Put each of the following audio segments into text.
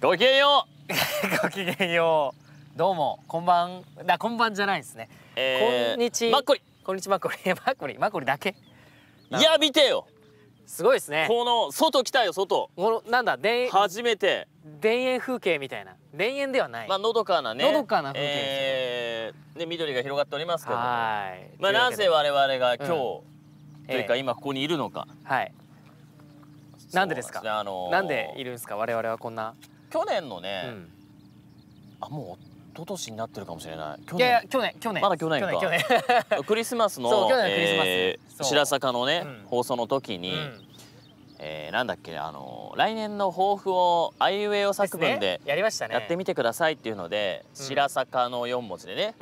ごきげんよう ごきげんようどうもこんばんだこんばんじゃないですね、えー、こんにちマッコリこんにちマッコリ マッコリマッコリだけいや見てよすごいですねこの外来たよ外このなんだ田初めて田園風景みたいな田園ではないまあのどかなねのどかな風景ですね、えー、で緑が広がっておりますけどはいまあなぜ我々が今日、うん、というか今ここにいるのか、えー、はいなんでですかあのー、なんでいるんですか我々はこんな去年のね、うん、あもう一昨年になってるかもしれない去年去年去年まだ去年か去年 クリスマスの去年クリスマス、え白坂のね、うん、放送の時に、うん、えー、なんだっけあの来年の抱負をあいうえお作文で、やりましたねやってみてくださいっていうので、うん、白坂の四文字でね、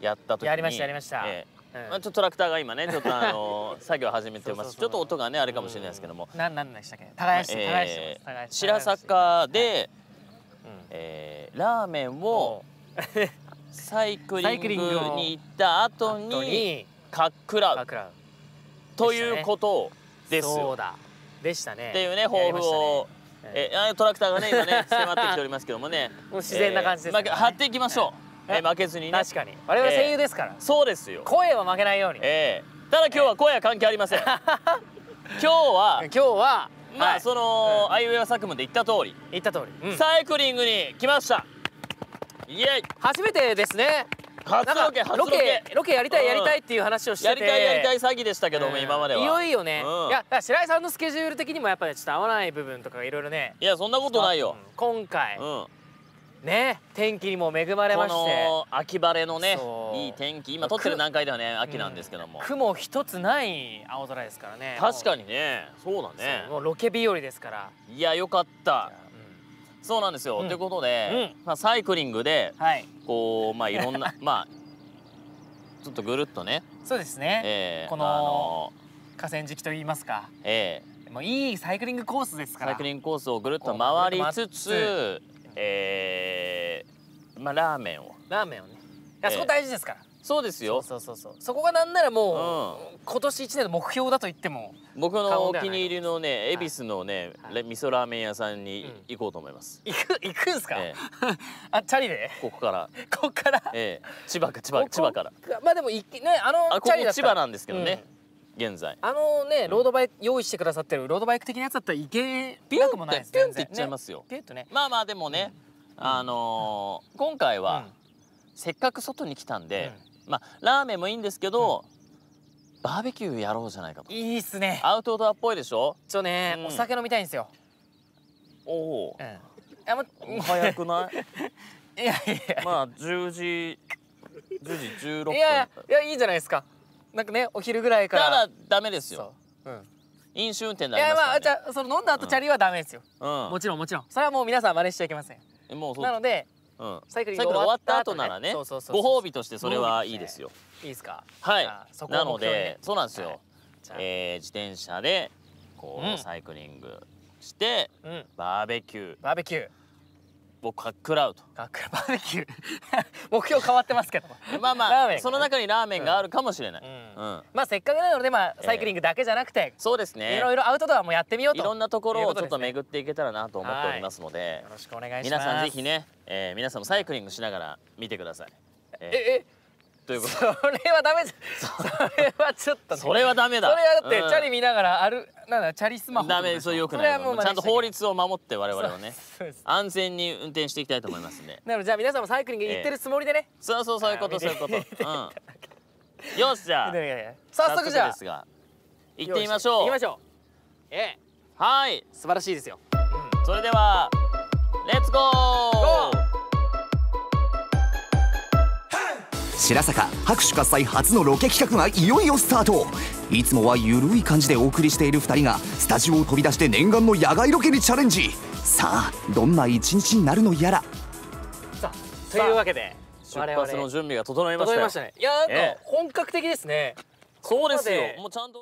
やった時にやりましたやりました、えーええ、トラクターが今ね ちょっとあの作業始めてますちょっと音がねあれかもしれないですけども何でしたっけ耕しし白坂で、はいえー、ラーメンをサイクリングに行った後にかっくらうということですよ。でしたね。っていうね抱負を。えー、トラクターがね今ね迫ってきておりますけどもね 自然な感じです、ねまあ、張っていきましょう、え負けずにね確かに我々声優ですから、そうですよ声は負けないように、えー、ただ今日は声は関係ありません、今日は今日はまあ、その、アイウェア作文で言った通り言った通り、サイクリングに来ましたイエイ初めてですね初ロケ初ロケロケやりたいやりたいっていう話をしてやりたいやりたい詐欺でしたけども、今まではいよいよね、いや白井さんのスケジュール的にもやっぱりちょっと合わない部分とかいろいろねいやそんなことないよ、今回、うん、ね天気にも恵まれましてこの秋晴れのねいい天気今撮ってる段階ではね秋なんですけども、うん、雲一つない青空ですからね確かにねそうだねもうロケ日和ですからいやよかった、うん、そうなんですよ、うん、ということで、まあ、サイクリングで、はい、こうまあいろんな まあちょっとぐるっとねそうですね、えー、この河川敷といいますかええー、もういいサイクリングコースですからサイクリングコースをぐるっと回りつつえー、まあラーメンをラーメンをねいやそこ大事ですから、そうですよそうそうそうそこがなんならもう、うん、今年1年の目標だと言っても僕のお気に入りのね恵比寿のね、はい、味噌ラーメン屋さんに行こうと思います、うん、行く行くんすか、ええ、あチャリでここからここから、ええ、千葉か千葉千葉からまあでもいねあのあここ千葉なんですけどね、うん現在あのねロードバイク、用意してくださってるロードバイク的なやつだったらいけなくもないでピュンっていっちゃいますよ、ピュンとねまあまあでもね、あの今回は、せっかく外に来たんで、まあラーメンもいいんですけど、バーベキューやろうじゃないかといいっすねアウトドアっぽいでしょちょね、お酒飲みたいんですよおお、うん、あ早くない いやいやまあ10時10時16分いやいやいいじゃないですかなんかねお昼ぐらいからだかダメですよう、ん、飲酒運転にから、ね、いやまあじゃその飲んだ後チャリはダメですよ、うん、もちろんもちろんそれはもう皆さん真似しちゃいけませんもうそなので、うん、サイクリング終わった後、ならねご褒美としてそれはいいですよ、ね、いいですかはいそなのでそうなんですよ、はい、えー、自転車でこう、サイクリングして、うん、バーベキューバーベキュー僕カックラウトカックバーベキュー 目標変わってますけど まあまあその中にラーメンがあるかもしれない、うんうん、まあせっかくなのでまあサイクリングだけじゃなくて、えー、そうですねいろいろアウトドアもやってみようといろんなところをちょっと巡っていけたらなと思っておりますので、よろしくお願いします皆さんぜひね、えー、皆さんもサイクリングしながら見てくださいえええということそれはダメじゃそれはちょっと、ね、それはダメだそれはだって、うん、チャリ見ながらあるなんだチャリスマホダメそれよくないちゃんと法律を守って我々はね安全に運転していきたいと思いますんでなのでじゃあ皆さんもサイクリング行ってるつもりでね、えー、そうそうそういうことそういうこと、うん、よしじゃあ 早速じゃあ行ってみましょう行きましょうええー、はい素晴らしいですよ、うん、それではレッツゴー白坂拍手喝采初のロケ企画がいよいよスタートいつもはゆるい感じでお送りしている2人がスタジオを飛び出して念願の野外ロケにチャレンジさあどんな一日になるのやらさあというわけで出発の準備が整いましたよ、ね、いやなか本格的ですね、えそうですよもうちゃんと